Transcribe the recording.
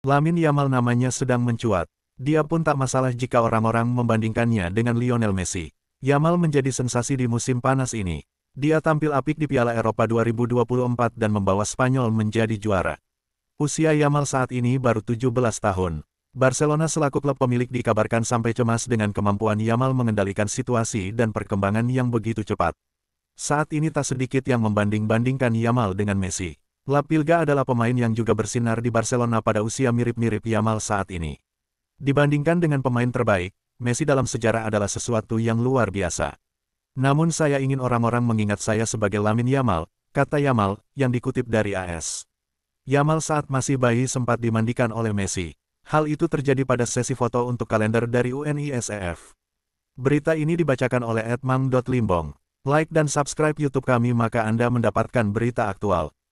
Lamin Yamal namanya sedang mencuat. Dia pun tak masalah jika orang-orang membandingkannya dengan Lionel Messi. Yamal menjadi sensasi di musim panas ini. Dia tampil apik di Piala Eropa 2024 dan membawa Spanyol menjadi juara. Usia Yamal saat ini baru 17 tahun. Barcelona selaku klub pemilik dikabarkan sampai cemas dengan kemampuan Yamal mengendalikan situasi dan perkembangan yang begitu cepat. Saat ini tak sedikit yang membanding-bandingkan Yamal dengan Messi. Lapilga adalah pemain yang juga bersinar di Barcelona pada usia mirip-mirip Yamal saat ini. Dibandingkan dengan pemain terbaik, Messi dalam sejarah adalah sesuatu yang luar biasa. Namun saya ingin orang-orang mengingat saya sebagai Lamin Yamal, kata Yamal, yang dikutip dari AS. Yamal saat masih bayi sempat dimandikan oleh Messi. Hal itu terjadi pada sesi foto untuk kalender dari UNISEF. Berita ini dibacakan oleh Edmang.limbong. Like dan subscribe YouTube kami maka Anda mendapatkan berita aktual